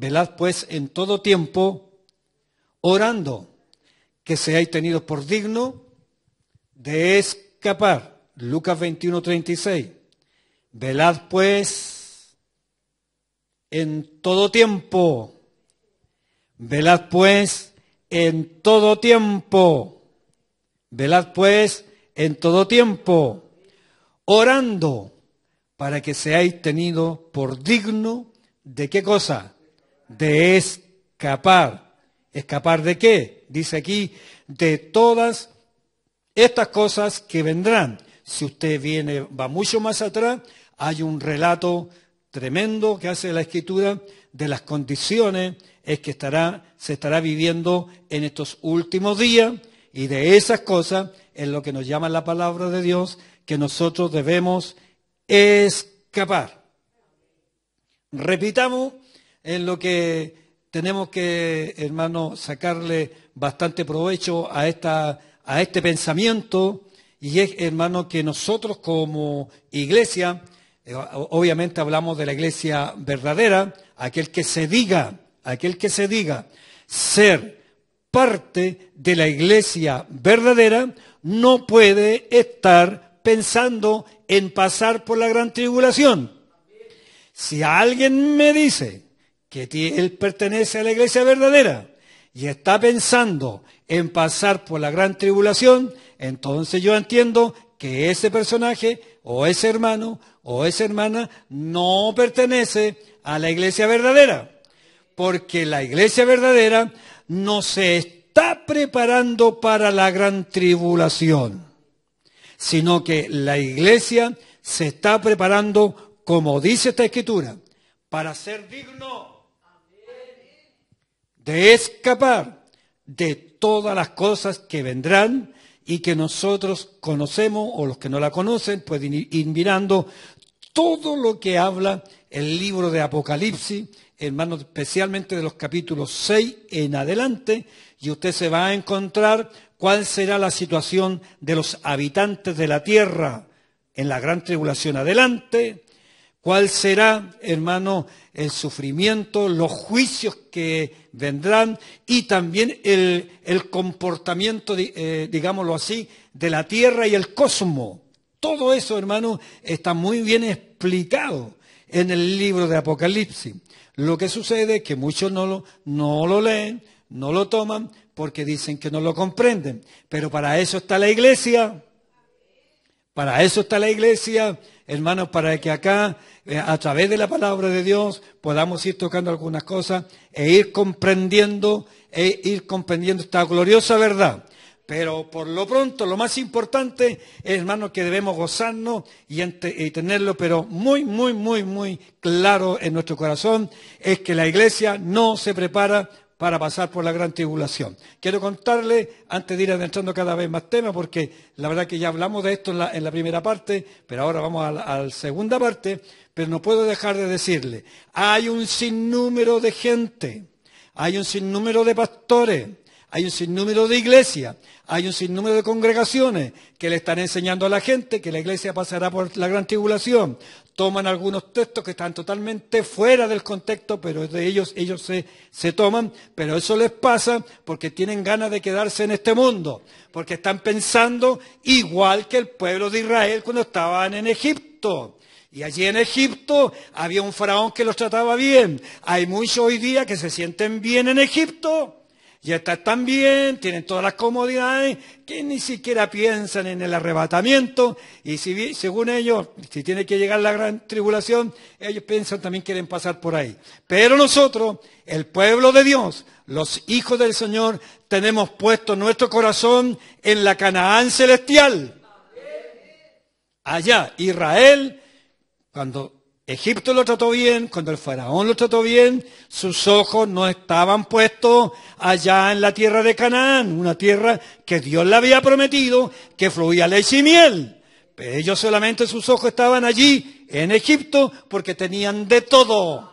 Velad pues en todo tiempo, orando, que seáis tenidos por digno de escapar. Lucas 21, 36. Velad pues en todo tiempo. Velad pues en todo tiempo. Velad pues en todo tiempo. Orando para que seáis tenidos por digno de qué cosa? de escapar. ¿Escapar de qué? Dice aquí, de todas estas cosas que vendrán. Si usted viene, va mucho más atrás, hay un relato tremendo que hace la escritura de las condiciones es que estará, se estará viviendo en estos últimos días y de esas cosas es lo que nos llama la palabra de Dios que nosotros debemos escapar. Repitamos en lo que tenemos que, hermano, sacarle bastante provecho a, esta, a este pensamiento y es, hermano, que nosotros como iglesia, eh, obviamente hablamos de la iglesia verdadera, aquel que se diga, aquel que se diga ser parte de la iglesia verdadera, no puede estar pensando en pasar por la gran tribulación. Si alguien me dice que él pertenece a la iglesia verdadera y está pensando en pasar por la gran tribulación, entonces yo entiendo que ese personaje o ese hermano o esa hermana no pertenece a la iglesia verdadera, porque la iglesia verdadera no se está preparando para la gran tribulación, sino que la iglesia se está preparando, como dice esta escritura, para ser digno de escapar de todas las cosas que vendrán y que nosotros conocemos o los que no la conocen pueden ir mirando todo lo que habla el libro de Apocalipsis, hermanos, especialmente de los capítulos 6 en adelante, y usted se va a encontrar cuál será la situación de los habitantes de la tierra en la gran tribulación adelante, cuál será, hermano, el sufrimiento, los juicios que vendrán y también el, comportamiento, eh, digámoslo así, de la tierra y el cosmos. Todo eso, hermano, está muy bien explicado en el libro de Apocalipsis. Lo que sucede es que muchos no lo, no lo leen, no lo toman, porque dicen que no lo comprenden. Pero para eso está la iglesia. Para eso está la iglesia hermanos, para que acá, eh, a través de la palabra de Dios, podamos ir tocando algunas cosas e ir comprendiendo, e ir comprendiendo esta gloriosa verdad. Pero por lo pronto, lo más importante, hermanos, que debemos gozarnos y, tenerlo, pero muy, muy, muy, muy claro en nuestro corazón, es que la iglesia no se prepara para pasar por la gran tribulación. Quiero contarle, antes de ir adentrando cada vez más temas, porque la verdad que ya hablamos de esto en la, primera parte, pero ahora vamos a la, a la segunda parte, pero no puedo dejar de decirle, hay un sinnúmero de gente, hay un sinnúmero de pastores, hay un sinnúmero de iglesias, hay un sinnúmero de congregaciones que le están enseñando a la gente que la iglesia pasará por la gran tribulación toman algunos textos que están totalmente fuera del contexto, pero de ellos ellos se, se toman, pero eso les pasa porque tienen ganas de quedarse en este mundo, porque están pensando igual que el pueblo de Israel cuando estaban en Egipto. Y allí en Egipto había un faraón que los trataba bien. Hay muchos hoy día que se sienten bien en Egipto, ya están bien, tienen todas las comodidades, que ni siquiera piensan en el arrebatamiento. Y si, según ellos, si tiene que llegar la gran tribulación, ellos piensan también quieren pasar por ahí. Pero nosotros, el pueblo de Dios, los hijos del Señor, tenemos puesto nuestro corazón en la Canaán celestial. Allá, Israel, cuando Egipto lo trató bien, cuando el faraón lo trató bien, sus ojos no estaban puestos allá en la tierra de Canaán, una tierra que Dios le había prometido, que fluía leche y miel. Pero ellos solamente sus ojos estaban allí, en Egipto, porque tenían de todo.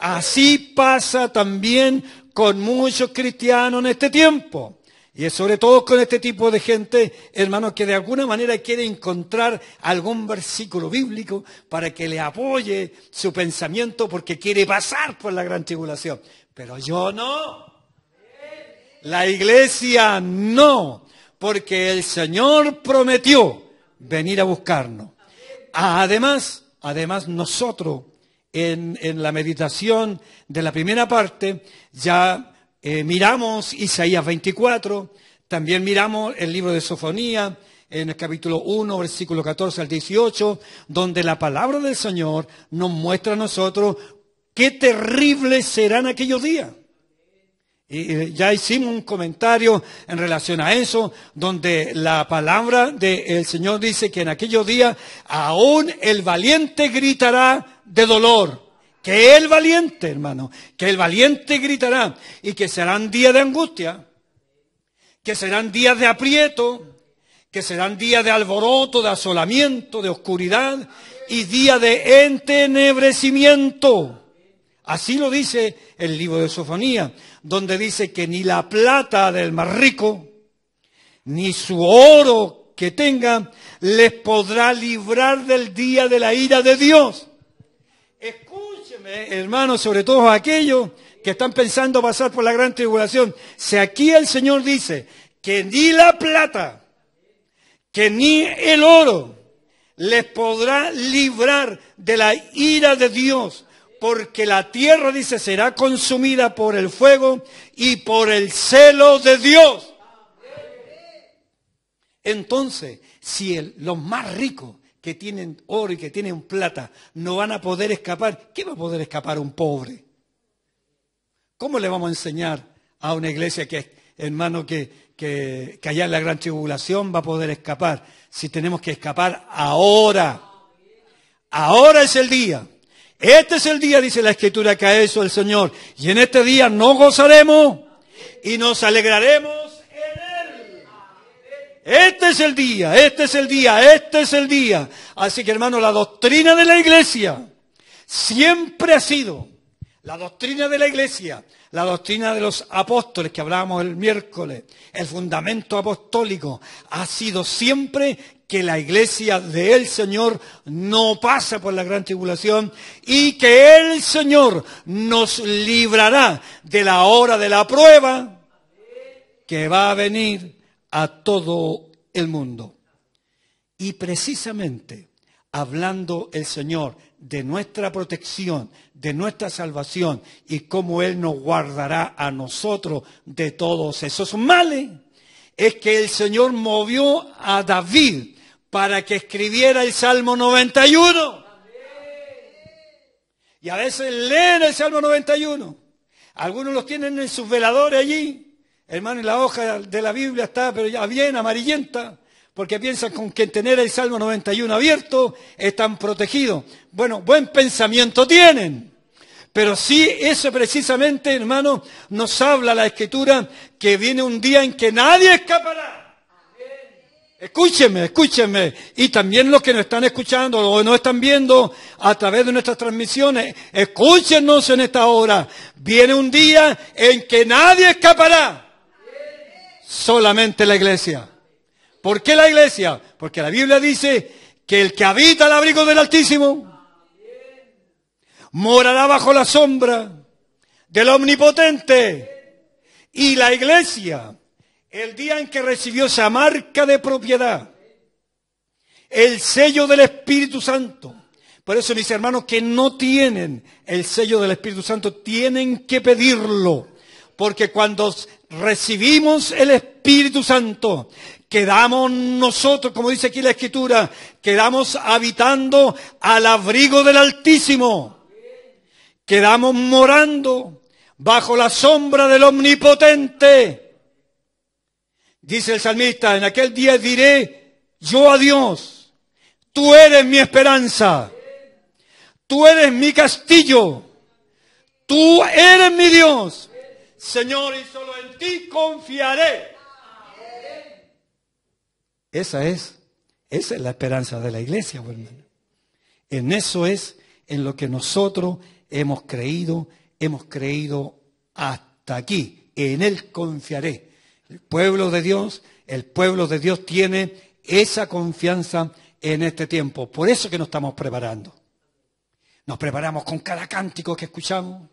Así pasa también con muchos cristianos en este tiempo. Y es sobre todo con este tipo de gente, hermanos, que de alguna manera quiere encontrar algún versículo bíblico para que le apoye su pensamiento porque quiere pasar por la gran tribulación. Pero yo no. La iglesia no, porque el Señor prometió venir a buscarnos. Además, además nosotros en, en la meditación de la primera parte ya eh, miramos Isaías 24, también miramos el libro de Sofonía, en el capítulo 1, versículo 14 al 18, donde la palabra del Señor nos muestra a nosotros qué terribles serán aquellos días. Y ya hicimos un comentario en relación a eso, donde la palabra del Señor dice que en aquellos días aún el valiente gritará de dolor. Que el valiente, hermano, que el valiente gritará y que serán días de angustia, que serán días de aprieto, que serán días de alboroto, de asolamiento, de oscuridad y días de entenebrecimiento. Así lo dice el libro de Sofonía, donde dice que ni la plata del más rico, ni su oro que tenga, les podrá librar del día de la ira de Dios. Eh, hermanos, sobre todo aquellos que están pensando pasar por la gran tribulación, si aquí el Señor dice que ni la plata, que ni el oro les podrá librar de la ira de Dios, porque la tierra, dice, será consumida por el fuego y por el celo de Dios. Entonces, si los más ricos que tienen oro y que tienen plata no van a poder escapar, ¿qué va a poder escapar un pobre? ¿Cómo le vamos a enseñar a una iglesia que, hermano, que, que, que allá en la gran tribulación va a poder escapar? Si tenemos que escapar ahora. Ahora es el día. Este es el día, dice la escritura, que ha hecho el Señor. Y en este día no gozaremos y nos alegraremos este es el día, este es el día, este es el día. Así que hermano, la doctrina de la iglesia siempre ha sido la doctrina de la iglesia, la doctrina de los apóstoles que hablábamos el miércoles, el fundamento apostólico, ha sido siempre que la iglesia del Señor no pasa por la gran tribulación y que el Señor nos librará de la hora de la prueba que va a venir a todo el mundo. Y precisamente hablando el Señor de nuestra protección, de nuestra salvación y cómo Él nos guardará a nosotros de todos esos males, es que el Señor movió a David para que escribiera el Salmo 91. Y a veces leen el Salmo 91. Algunos los tienen en sus veladores allí. Hermano, y la hoja de la Biblia está, pero ya bien amarillenta, porque piensan con que tener el Salmo 91 abierto están protegidos. Bueno, buen pensamiento tienen. Pero sí, eso precisamente, hermano, nos habla la Escritura que viene un día en que nadie escapará. Escúchenme, escúchenme. Y también los que nos están escuchando o nos están viendo a través de nuestras transmisiones, escúchenos en esta hora. Viene un día en que nadie escapará. Solamente la iglesia. ¿Por qué la iglesia? Porque la Biblia dice que el que habita el abrigo del Altísimo morará bajo la sombra del Omnipotente. Y la iglesia, el día en que recibió esa marca de propiedad, el sello del Espíritu Santo. Por eso mis hermanos que no tienen el sello del Espíritu Santo tienen que pedirlo. Porque cuando recibimos el Espíritu Santo, quedamos nosotros, como dice aquí la Escritura, quedamos habitando al abrigo del Altísimo. Quedamos morando bajo la sombra del Omnipotente. Dice el salmista, en aquel día diré yo a Dios, tú eres mi esperanza, tú eres mi castillo, tú eres mi Dios, Señor, y solo en ti confiaré. Esa es, esa es la esperanza de la iglesia, hermano. En eso es en lo que nosotros hemos creído, hemos creído hasta aquí. En Él confiaré. El pueblo de Dios, el pueblo de Dios tiene esa confianza en este tiempo. Por eso que nos estamos preparando. Nos preparamos con cada cántico que escuchamos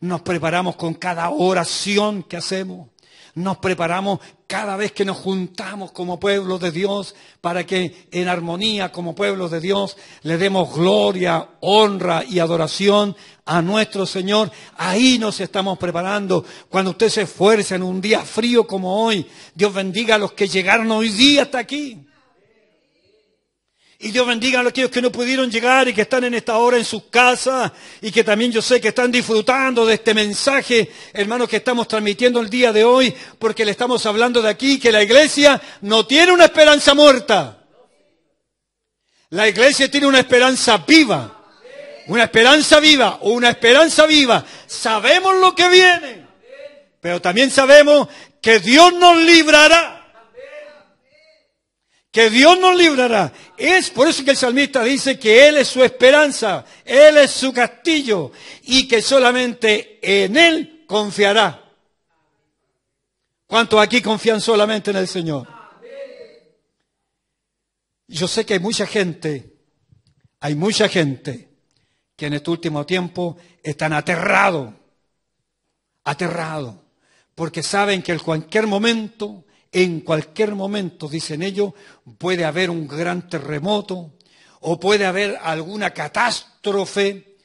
nos preparamos con cada oración que hacemos. Nos preparamos cada vez que nos juntamos como pueblo de Dios para que en armonía como pueblo de Dios le demos gloria, honra y adoración a nuestro Señor. Ahí nos estamos preparando. Cuando usted se esfuerza en un día frío como hoy, Dios bendiga a los que llegaron hoy día hasta aquí. Y Dios bendiga a aquellos que no pudieron llegar y que están en esta hora en sus casas y que también yo sé que están disfrutando de este mensaje, hermanos, que estamos transmitiendo el día de hoy, porque le estamos hablando de aquí que la iglesia no tiene una esperanza muerta. La iglesia tiene una esperanza viva. Una esperanza viva, una esperanza viva. Sabemos lo que viene, pero también sabemos que Dios nos librará que Dios nos librará. Es por eso que el salmista dice que Él es su esperanza, Él es su castillo y que solamente en Él confiará. ¿Cuántos aquí confían solamente en el Señor? Yo sé que hay mucha gente, hay mucha gente que en este último tiempo están aterrados, aterrados, porque saben que en cualquier momento en cualquier momento, dicen ellos, puede haber un gran terremoto o puede haber alguna catástrofe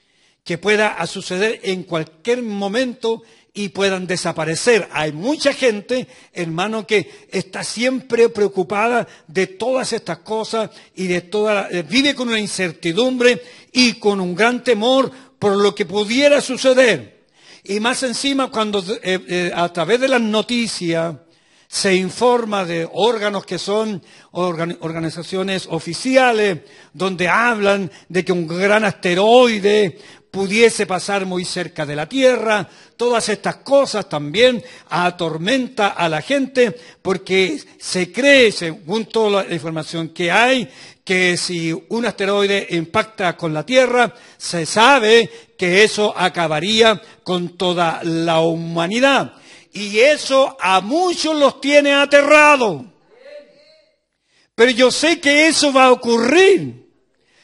que pueda suceder en cualquier momento y puedan desaparecer. Hay mucha gente, hermano, que está siempre preocupada de todas estas cosas y de toda eh, vive con una incertidumbre y con un gran temor por lo que pudiera suceder. Y más encima cuando eh, eh, a través de las noticias se informa de órganos que son organizaciones oficiales, donde hablan de que un gran asteroide pudiese pasar muy cerca de la Tierra. Todas estas cosas también atormenta a la gente porque se cree, según toda la información que hay, que si un asteroide impacta con la Tierra, se sabe que eso acabaría con toda la humanidad. Y eso a muchos los tiene aterrados. Pero yo sé que eso va a ocurrir.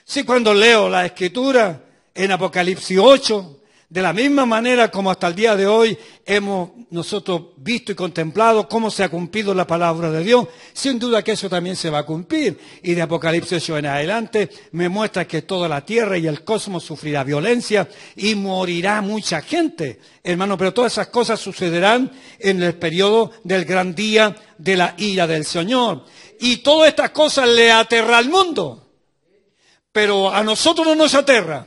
Si cuando leo la escritura en Apocalipsis 8, de la misma manera como hasta el día de hoy hemos nosotros visto y contemplado cómo se ha cumplido la palabra de Dios, sin duda que eso también se va a cumplir. Y de Apocalipsis yo en adelante me muestra que toda la tierra y el cosmos sufrirá violencia y morirá mucha gente. Hermano, pero todas esas cosas sucederán en el periodo del gran día de la ira del Señor. Y todas estas cosas le aterra al mundo. Pero a nosotros no nos aterra.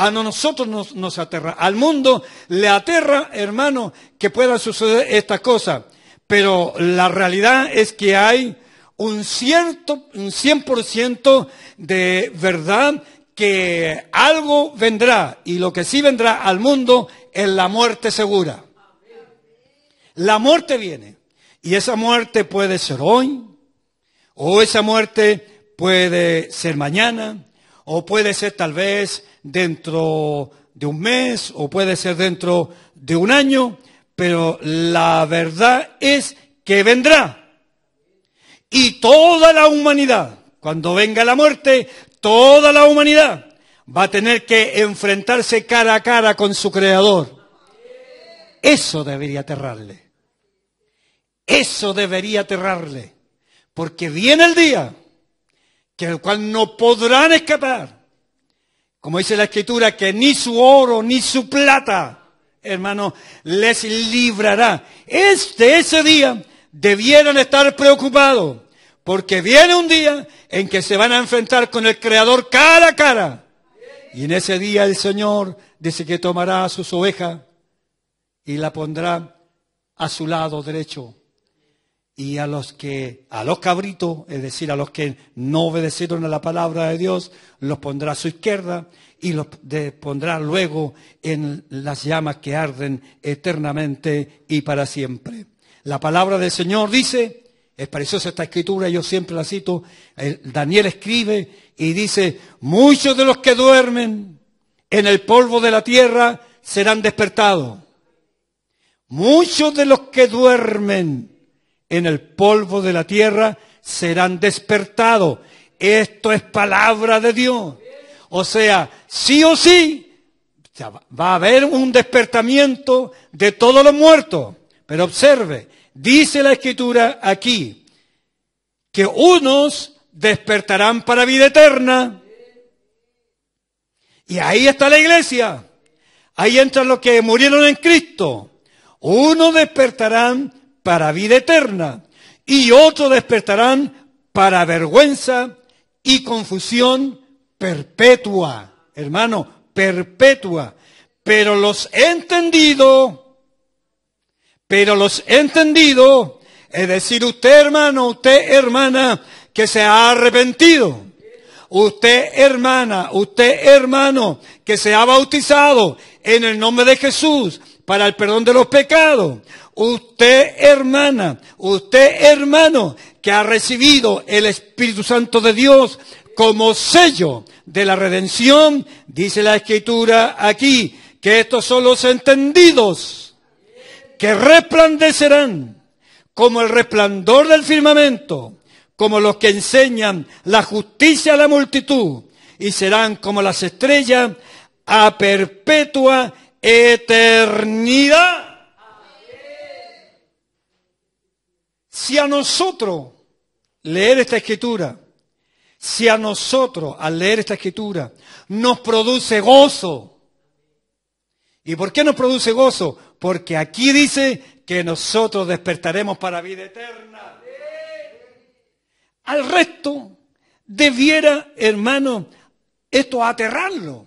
A nosotros nos, aterra. Al mundo le aterra, hermano, que pueda suceder esta cosa. Pero la realidad es que hay un cierto, un 100% de verdad que algo vendrá y lo que sí vendrá al mundo es la muerte segura. La muerte viene y esa muerte puede ser hoy o esa muerte puede ser mañana o puede ser tal vez dentro de un mes o puede ser dentro de un año, pero la verdad es que vendrá. Y toda la humanidad, cuando venga la muerte, toda la humanidad va a tener que enfrentarse cara a cara con su creador. Eso debería aterrarle. Eso debería aterrarle. Porque viene el día que el cual no podrán escapar como dice la escritura, que ni su oro ni su plata, hermano, les librará. Este, ese día, debieran estar preocupados, porque viene un día en que se van a enfrentar con el Creador cara a cara. Y en ese día el Señor dice que tomará sus ovejas y la pondrá a su lado derecho y a los que, a los cabritos, es decir, a los que no obedecieron a la palabra de Dios, los pondrá a su izquierda y los pondrá luego en las llamas que arden eternamente y para siempre. La palabra del Señor dice, es preciosa esta escritura, yo siempre la cito, Daniel escribe y dice, muchos de los que duermen en el polvo de la tierra serán despertados. Muchos de los que duermen en el polvo de la tierra serán despertados. Esto es palabra de Dios. O sea, sí o sí, va a haber un despertamiento de todos los muertos. Pero observe, dice la escritura aquí, que unos despertarán para vida eterna. Y ahí está la iglesia. Ahí entran los que murieron en Cristo. Unos despertarán para vida eterna y otros despertarán para vergüenza y confusión perpetua, hermano, perpetua. Pero los he entendido, pero los he entendido, es decir, usted hermano, usted hermana, que se ha arrepentido. Usted hermana, usted hermano, que se ha bautizado en el nombre de Jesús para el perdón de los pecados. Usted, hermana, usted, hermano, que ha recibido el Espíritu Santo de Dios como sello de la redención, dice la Escritura aquí, que estos son los entendidos que resplandecerán como el resplandor del firmamento, como los que enseñan la justicia a la multitud, y serán como las estrellas a perpetua eternidad. Si a nosotros leer esta escritura, si a nosotros al leer esta escritura nos produce gozo, ¿y por qué nos produce gozo? Porque aquí dice que nosotros despertaremos para vida eterna. Al resto, debiera, hermano, esto aterrarlo.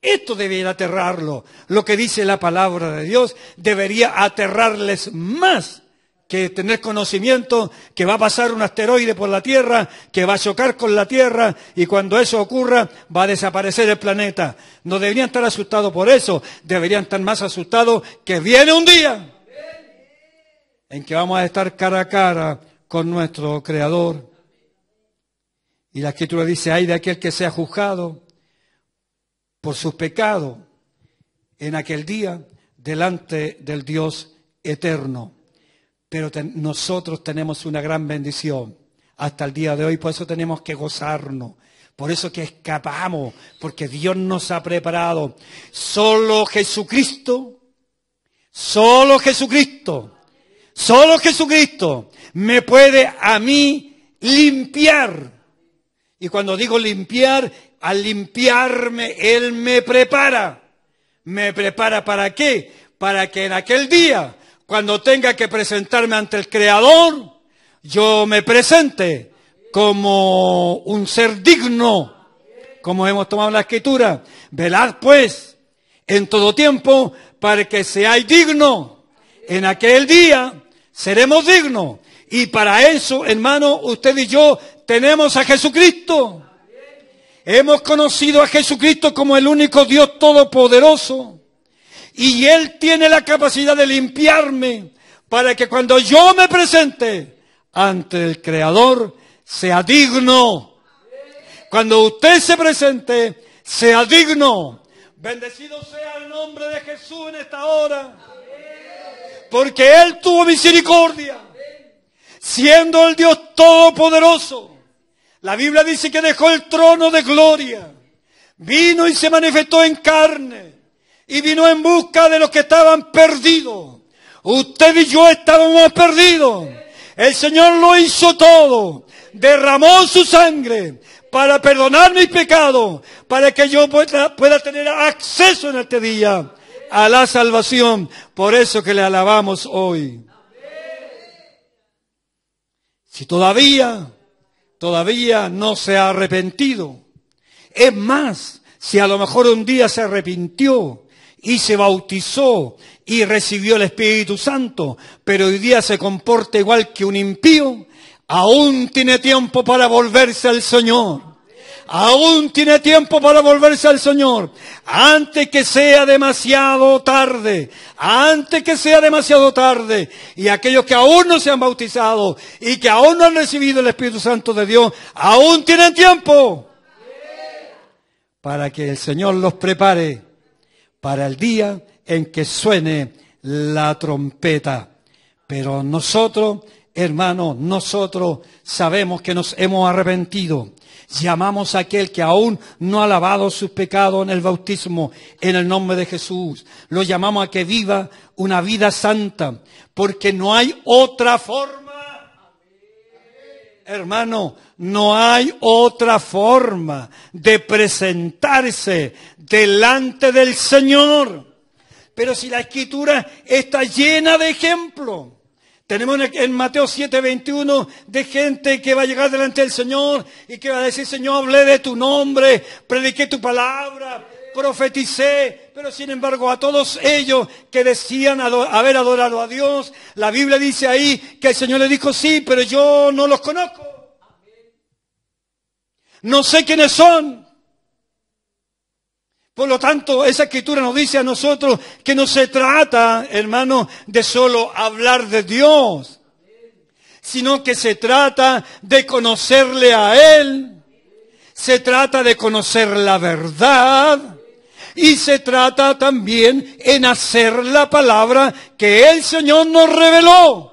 Esto debiera aterrarlo. Lo que dice la palabra de Dios debería aterrarles más que tener conocimiento que va a pasar un asteroide por la Tierra, que va a chocar con la Tierra y cuando eso ocurra va a desaparecer el planeta. No deberían estar asustados por eso, deberían estar más asustados que viene un día en que vamos a estar cara a cara con nuestro Creador. Y la escritura dice, ay de aquel que sea juzgado por sus pecados en aquel día delante del Dios eterno pero nosotros tenemos una gran bendición hasta el día de hoy, por eso tenemos que gozarnos, por eso que escapamos, porque Dios nos ha preparado. Solo Jesucristo, solo Jesucristo, solo Jesucristo me puede a mí limpiar. Y cuando digo limpiar, al limpiarme, Él me prepara. ¿Me prepara para qué? Para que en aquel día cuando tenga que presentarme ante el Creador, yo me presente como un ser digno, como hemos tomado la escritura. Velad pues en todo tiempo para que seáis digno. En aquel día seremos dignos. Y para eso, hermano, usted y yo tenemos a Jesucristo. Hemos conocido a Jesucristo como el único Dios todopoderoso y Él tiene la capacidad de limpiarme para que cuando yo me presente ante el Creador sea digno. Cuando usted se presente, sea digno. Bendecido sea el nombre de Jesús en esta hora. Porque Él tuvo misericordia. Siendo el Dios Todopoderoso. La Biblia dice que dejó el trono de gloria. Vino y se manifestó en carne y vino en busca de los que estaban perdidos. Usted y yo estábamos perdidos. El Señor lo hizo todo. Derramó su sangre para perdonar mis pecados, para que yo pueda, pueda tener acceso en este día a la salvación. Por eso que le alabamos hoy. Si todavía, todavía no se ha arrepentido, es más, si a lo mejor un día se arrepintió y se bautizó y recibió el Espíritu Santo, pero hoy día se comporta igual que un impío, aún tiene tiempo para volverse al Señor. Aún tiene tiempo para volverse al Señor. Antes que sea demasiado tarde. Antes que sea demasiado tarde. Y aquellos que aún no se han bautizado y que aún no han recibido el Espíritu Santo de Dios, aún tienen tiempo para que el Señor los prepare para el día en que suene la trompeta. Pero nosotros, hermanos, nosotros sabemos que nos hemos arrepentido. Llamamos a aquel que aún no ha lavado sus pecados en el bautismo, en el nombre de Jesús. Lo llamamos a que viva una vida santa, porque no hay otra forma Hermano, no hay otra forma de presentarse delante del Señor. Pero si la escritura está llena de ejemplo. Tenemos en Mateo 7:21 de gente que va a llegar delante del Señor y que va a decir, Señor, hablé de tu nombre, prediqué tu palabra, profeticé, pero sin embargo, a todos ellos que decían haber adorado a Dios, la Biblia dice ahí que el Señor le dijo, sí, pero yo no los conozco. No sé quiénes son. Por lo tanto, esa escritura nos dice a nosotros que no se trata, hermano, de solo hablar de Dios, sino que se trata de conocerle a Él, se trata de conocer la verdad, y se trata también en hacer la palabra que el Señor nos reveló.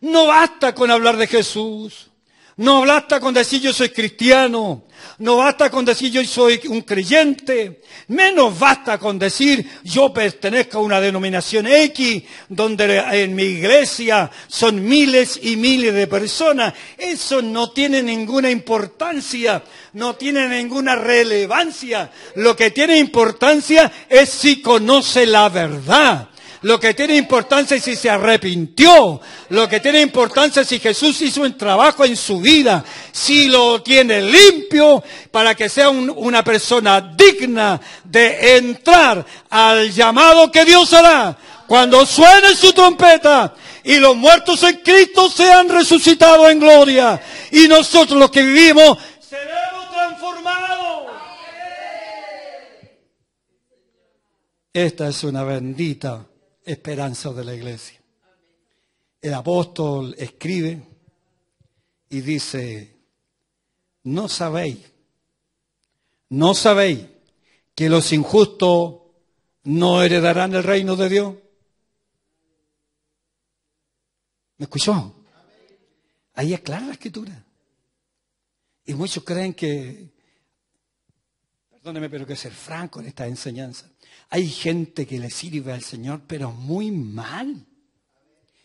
No basta con hablar de Jesús, no basta con decir yo soy cristiano, no basta con decir yo soy un creyente, menos basta con decir yo pertenezco a una denominación X, donde en mi iglesia son miles y miles de personas. Eso no tiene ninguna importancia, no tiene ninguna relevancia. Lo que tiene importancia es si conoce la verdad. Lo que tiene importancia es si se arrepintió. Lo que tiene importancia es si Jesús hizo un trabajo en su vida. Si lo tiene limpio para que sea una persona digna de entrar al llamado que Dios hará. Cuando suene su trompeta y los muertos en Cristo sean resucitados en gloria. Y nosotros los que vivimos seremos transformados. Esta es una bendita esperanza de la iglesia. El apóstol escribe y dice, no sabéis, no sabéis que los injustos no heredarán el reino de Dios. ¿Me escuchó? Ahí clara la escritura. Y muchos creen que, perdóneme, pero que ser franco en esta enseñanza. Hay gente que le sirve al Señor, pero muy mal,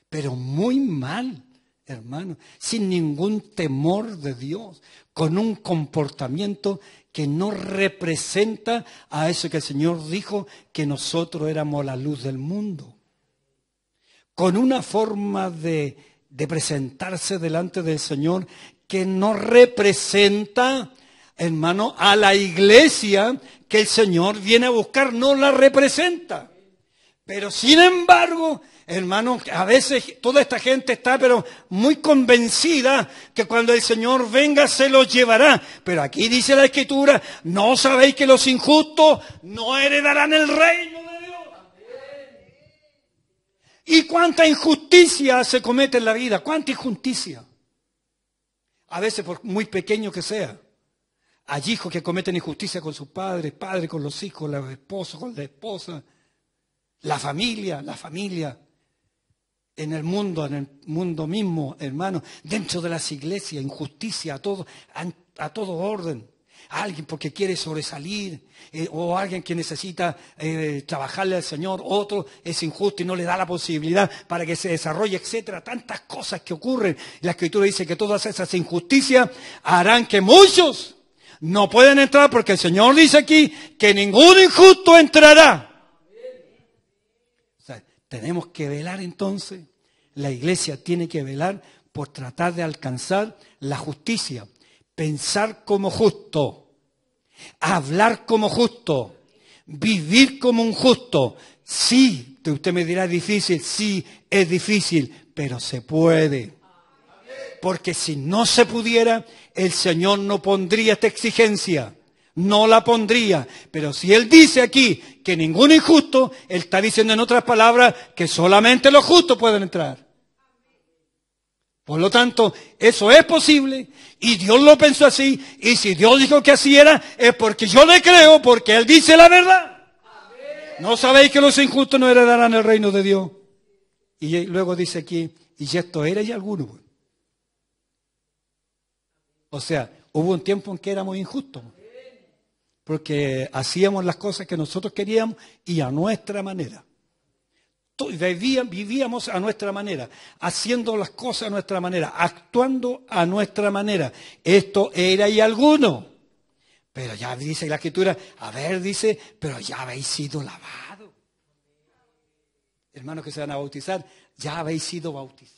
pero muy mal, hermano, sin ningún temor de Dios, con un comportamiento que no representa a eso que el Señor dijo que nosotros éramos la luz del mundo, con una forma de, de presentarse delante del Señor que no representa hermano, a la iglesia que el Señor viene a buscar, no la representa. Pero sin embargo, hermano, a veces toda esta gente está pero muy convencida que cuando el Señor venga se los llevará. Pero aquí dice la Escritura, no sabéis que los injustos no heredarán el reino de Dios. ¿Y cuánta injusticia se comete en la vida? ¿Cuánta injusticia? A veces por muy pequeño que sea. Hay hijos que cometen injusticia con sus padres, padres con los hijos, los esposos con la esposa, la familia, la familia. En el mundo, en el mundo mismo, hermano, dentro de las iglesias, injusticia a todo, a, todo orden. alguien porque quiere sobresalir, eh, o alguien que necesita eh, trabajarle al Señor, otro es injusto y no le da la posibilidad para que se desarrolle, etcétera. Tantas cosas que ocurren. La Escritura dice que todas esas injusticias harán que muchos no pueden entrar porque el Señor dice aquí que ningún injusto entrará. tenemos que velar entonces. La iglesia tiene que velar por tratar de alcanzar la justicia. Pensar como justo. Hablar como justo. Vivir como un justo. Sí, usted me dirá difícil. Sí, es difícil, pero se puede. Porque si no se pudiera, el Señor no pondría esta exigencia. No la pondría. Pero si Él dice aquí que ningún injusto, Él está diciendo en otras palabras que solamente los justos pueden entrar. Por lo tanto, eso es posible y Dios lo pensó así y si Dios dijo que así era es porque yo le creo, porque Él dice la verdad. ¿No sabéis que los injustos no heredarán el reino de Dios? Y luego dice aquí, y esto era y alguno. O sea, hubo un tiempo en que éramos injustos, porque hacíamos las cosas que nosotros queríamos y a nuestra manera. Vivíamos a nuestra manera, haciendo las cosas a nuestra manera, actuando a nuestra manera. Esto era y alguno. Pero ya dice la escritura, a ver, dice, pero ya habéis sido lavados. Hermanos que se van a bautizar, ya habéis sido bautizados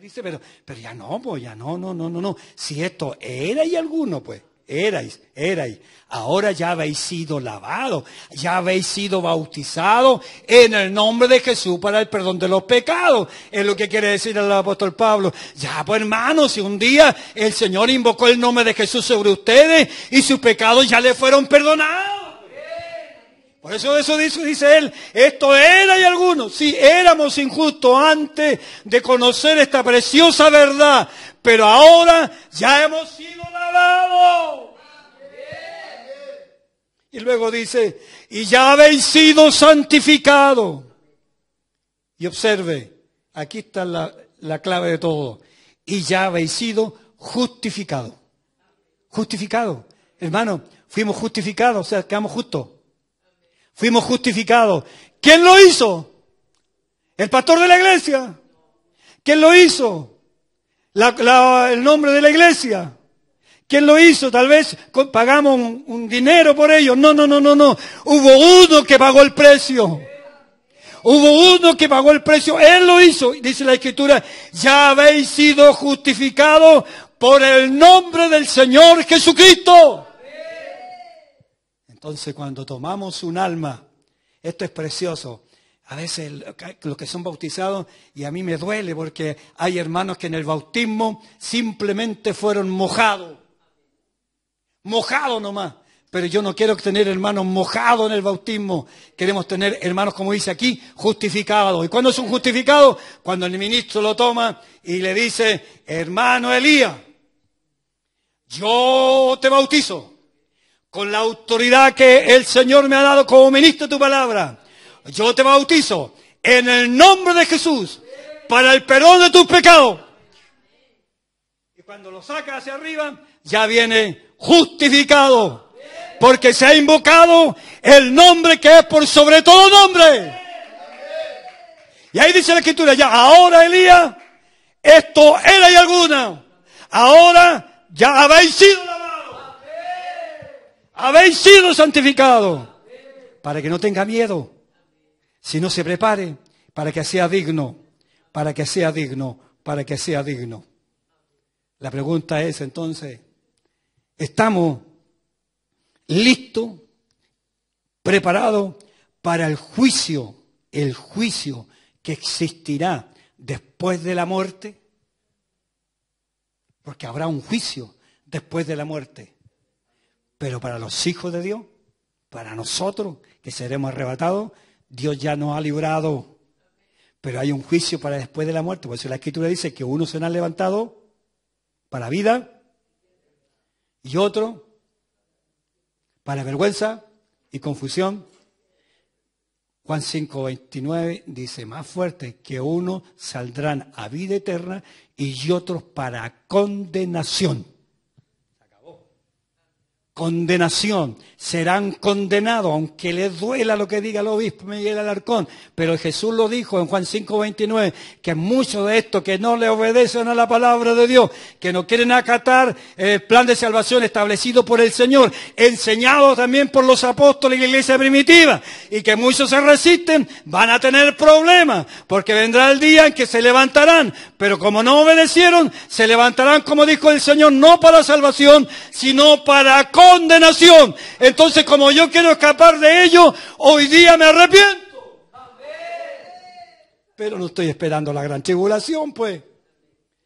dice, pero, pero ya no, pues ya no, no, no, no, no. Si esto y alguno, pues, erais, erais. Ahora ya habéis sido lavados, ya habéis sido bautizados en el nombre de Jesús para el perdón de los pecados. Es lo que quiere decir el apóstol Pablo. Ya, pues hermanos, si un día el Señor invocó el nombre de Jesús sobre ustedes y sus pecados ya le fueron perdonados. Por eso eso dice, él, esto era y algunos, sí, éramos injustos antes de conocer esta preciosa verdad, pero ahora ya hemos sido lavados. Y luego dice, y ya habéis sido santificados. Y observe, aquí está la, clave de todo. Y ya habéis sido justificados. Justificado, Hermano, fuimos justificados, o sea, quedamos justos fuimos justificados. ¿Quién lo hizo? ¿El pastor de la iglesia? ¿Quién lo hizo? ¿El nombre de la iglesia? ¿Quién lo hizo? Tal vez pagamos un, un dinero por ello. No, no, no, no, no. Hubo uno que pagó el precio. Hubo uno que pagó el precio. Él lo hizo. Dice la escritura, ya habéis sido justificados por el nombre del Señor Jesucristo. Entonces, cuando tomamos un alma, esto es precioso. A veces los que son bautizados, y a mí me duele porque hay hermanos que en el bautismo simplemente fueron mojados. Mojados nomás. Pero yo no quiero tener hermanos mojados en el bautismo. Queremos tener hermanos, como dice aquí, justificados. ¿Y cuándo es un justificado? Cuando el ministro lo toma y le dice, hermano Elías, yo te bautizo con la autoridad que el Señor me ha dado como ministro de tu palabra, yo te bautizo en el nombre de Jesús para el perdón de tus pecados. Y cuando lo sacas hacia arriba, ya viene justificado, porque se ha invocado el nombre que es por sobre todo nombre. Y ahí dice la escritura, ya, ahora Elías, esto era y alguna, ahora ya habéis sido la habéis sido santificados, para que no tenga miedo, sino se prepare para que sea digno, para que sea digno, para que sea digno. La pregunta es entonces, ¿estamos listos, preparados para el juicio, el juicio que existirá después de la muerte? Porque habrá un juicio después de la muerte. Pero para los hijos de Dios, para nosotros que seremos arrebatados, Dios ya nos ha librado. Pero hay un juicio para después de la muerte. Por eso la escritura dice que uno será levantado para vida y otro para vergüenza y confusión. Juan 5.29 dice, más fuerte que uno saldrán a vida eterna y otros para condenación condenación. Serán condenados, aunque les duela lo que diga el obispo Miguel Alarcón. Pero Jesús lo dijo en Juan 5:29, que muchos de estos que no le obedecen a la palabra de Dios, que no quieren acatar el plan de salvación establecido por el Señor, enseñado también por los apóstoles y la iglesia primitiva, y que muchos se resisten, van a tener problemas, porque vendrá el día en que se levantarán. Pero como no obedecieron, se levantarán, como dijo el Señor, no para salvación, sino para condenación. Entonces, como yo quiero escapar de ello, hoy día me arrepiento. Pero no estoy esperando la gran tribulación, pues.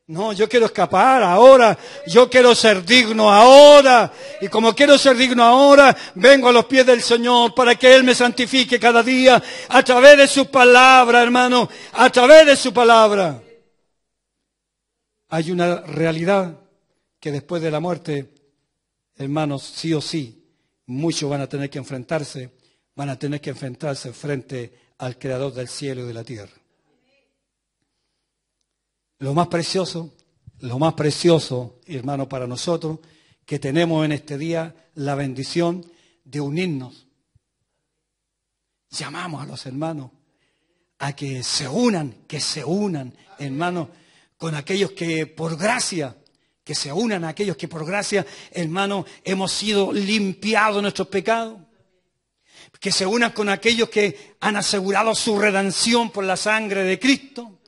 No, yo quiero escapar ahora, yo quiero ser digno ahora. Y como quiero ser digno ahora, vengo a los pies del Señor para que Él me santifique cada día a través de su palabra, hermano, a través de su palabra. Hay una realidad que después de la muerte hermanos, sí o sí, muchos van a tener que enfrentarse, van a tener que enfrentarse frente al Creador del cielo y de la tierra. Lo más precioso, lo más precioso, hermano, para nosotros, que tenemos en este día la bendición de unirnos. Llamamos a los hermanos a que se unan, que se unan, hermanos, con aquellos que por gracia que se unan a aquellos que por gracia, hermano, hemos sido limpiados nuestros pecados. Que se unan con aquellos que han asegurado su redención por la sangre de Cristo.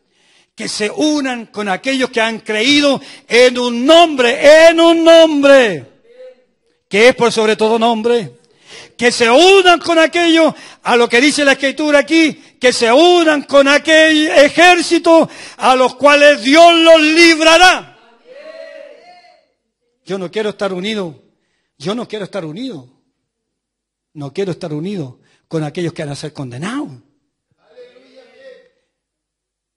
Que se unan con aquellos que han creído en un nombre, en un nombre, que es por sobre todo nombre. Que se unan con aquellos, a lo que dice la escritura aquí, que se unan con aquel ejército a los cuales Dios los librará yo no quiero estar unido. Yo no quiero estar unido. No quiero estar unido con aquellos que van a ser condenados.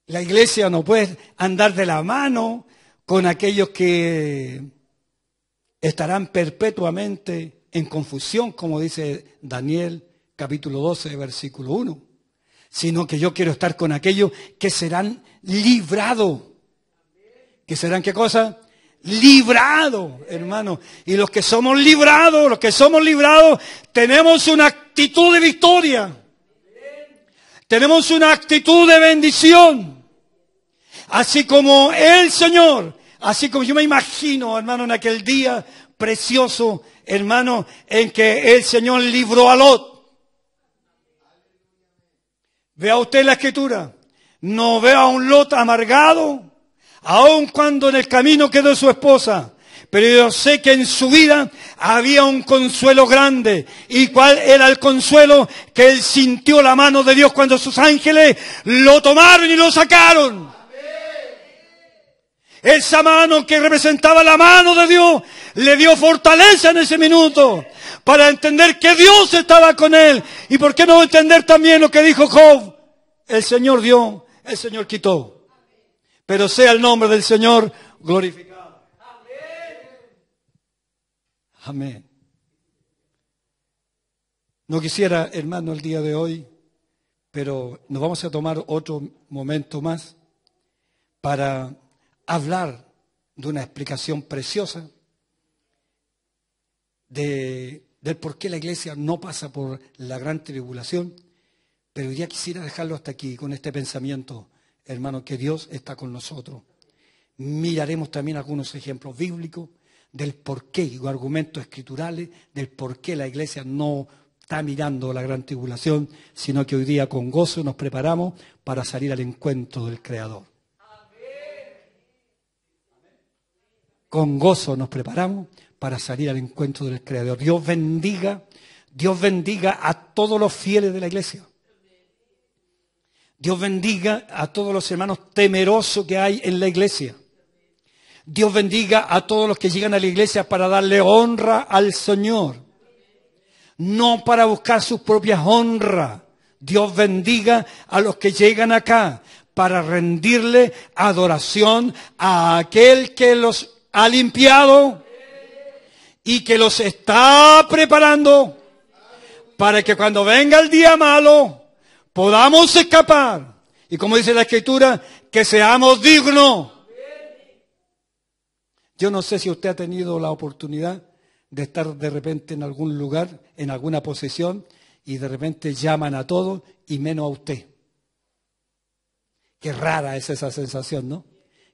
La iglesia no puede andar de la mano con aquellos que estarán perpetuamente en confusión, como dice Daniel capítulo 12, versículo 1, sino que yo quiero estar con aquellos que serán librados. ¿Que serán qué cosa? librado, hermano. Y los que somos librados, los que somos librados, tenemos una actitud de victoria. Tenemos una actitud de bendición. Así como el Señor, así como yo me imagino, hermano, en aquel día precioso, hermano, en que el Señor libró a Lot. Vea usted la escritura. No vea a un Lot amargado, aun cuando en el camino quedó su esposa. Pero yo sé que en su vida había un consuelo grande. ¿Y cuál era el consuelo? Que él sintió la mano de Dios cuando sus ángeles lo tomaron y lo sacaron. Esa mano que representaba la mano de Dios le dio fortaleza en ese minuto para entender que Dios estaba con él. ¿Y por qué no entender también lo que dijo Job? El Señor dio, el Señor quitó pero sea el nombre del Señor glorificado. Amén. No quisiera, hermano, el día de hoy, pero nos vamos a tomar otro momento más para hablar de una explicación preciosa de, del por qué la iglesia no pasa por la gran tribulación, pero ya quisiera dejarlo hasta aquí con este pensamiento hermano, que Dios está con nosotros. Miraremos también algunos ejemplos bíblicos del por qué, argumentos escriturales, del por qué la iglesia no está mirando la gran tribulación, sino que hoy día con gozo nos preparamos para salir al encuentro del Creador. Con gozo nos preparamos para salir al encuentro del Creador. Dios bendiga, Dios bendiga a todos los fieles de la iglesia. Dios bendiga a todos los hermanos temerosos que hay en la iglesia. Dios bendiga a todos los que llegan a la iglesia para darle honra al Señor. No para buscar sus propias honras. Dios bendiga a los que llegan acá para rendirle adoración a aquel que los ha limpiado y que los está preparando para que cuando venga el día malo, podamos escapar. Y como dice la escritura, que seamos dignos. Yo no sé si usted ha tenido la oportunidad de estar de repente en algún lugar, en alguna posición, y de repente llaman a todos y menos a usted. Qué rara es esa sensación, ¿no?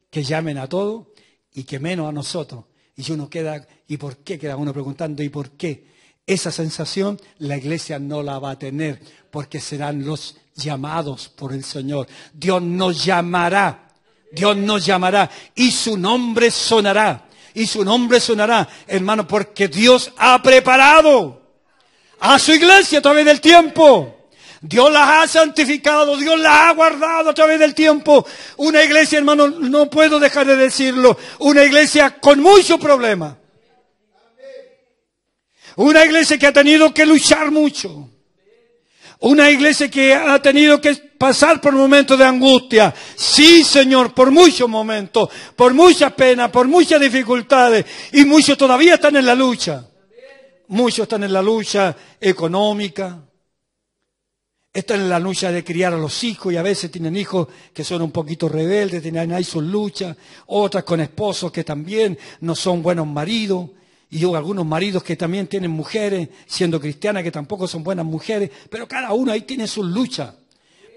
Que llamen a todos y que menos a nosotros. Y uno queda, ¿y por qué? Queda uno preguntando, ¿y por qué? Esa sensación la iglesia no la va a tener porque serán los llamados por el Señor. Dios nos llamará, Dios nos llamará y su nombre sonará, y su nombre sonará, hermano, porque Dios ha preparado a su iglesia a través del tiempo. Dios la ha santificado, Dios la ha guardado a través del tiempo. Una iglesia, hermano, no puedo dejar de decirlo, una iglesia con muchos problemas una iglesia que ha tenido que luchar mucho. Una iglesia que ha tenido que pasar por momentos de angustia. Sí, Señor, por muchos momentos, por muchas penas, por muchas dificultades. Y muchos todavía están en la lucha. Muchos están en la lucha económica. Están en la lucha de criar a los hijos y a veces tienen hijos que son un poquito rebeldes, tienen ahí sus luchas, otras con esposos que también no son buenos maridos, y hubo algunos maridos que también tienen mujeres, siendo cristianas, que tampoco son buenas mujeres, pero cada uno ahí tiene su lucha.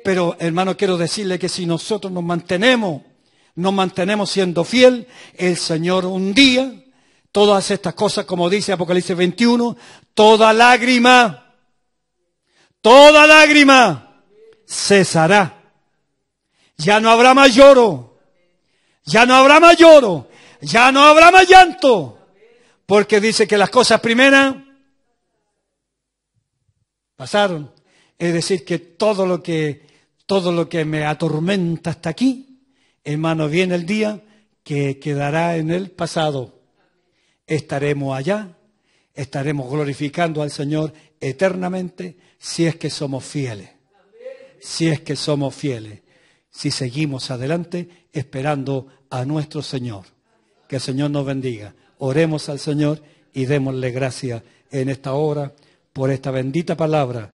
Pero hermano, quiero decirle que si nosotros nos mantenemos, nos mantenemos siendo fiel, el Señor un día, todas estas cosas, como dice Apocalipsis 21, toda lágrima, toda lágrima cesará. Ya no habrá más lloro, ya no habrá más lloro, ya no habrá más llanto porque dice que las cosas primeras pasaron. Es decir, que todo lo que, todo lo que me atormenta hasta aquí, hermano, viene el día que quedará en el pasado. Estaremos allá, estaremos glorificando al Señor eternamente si es que somos fieles. Si es que somos fieles. Si seguimos adelante esperando a nuestro Señor. Que el Señor nos bendiga oremos al Señor y démosle gracia en esta hora por esta bendita palabra.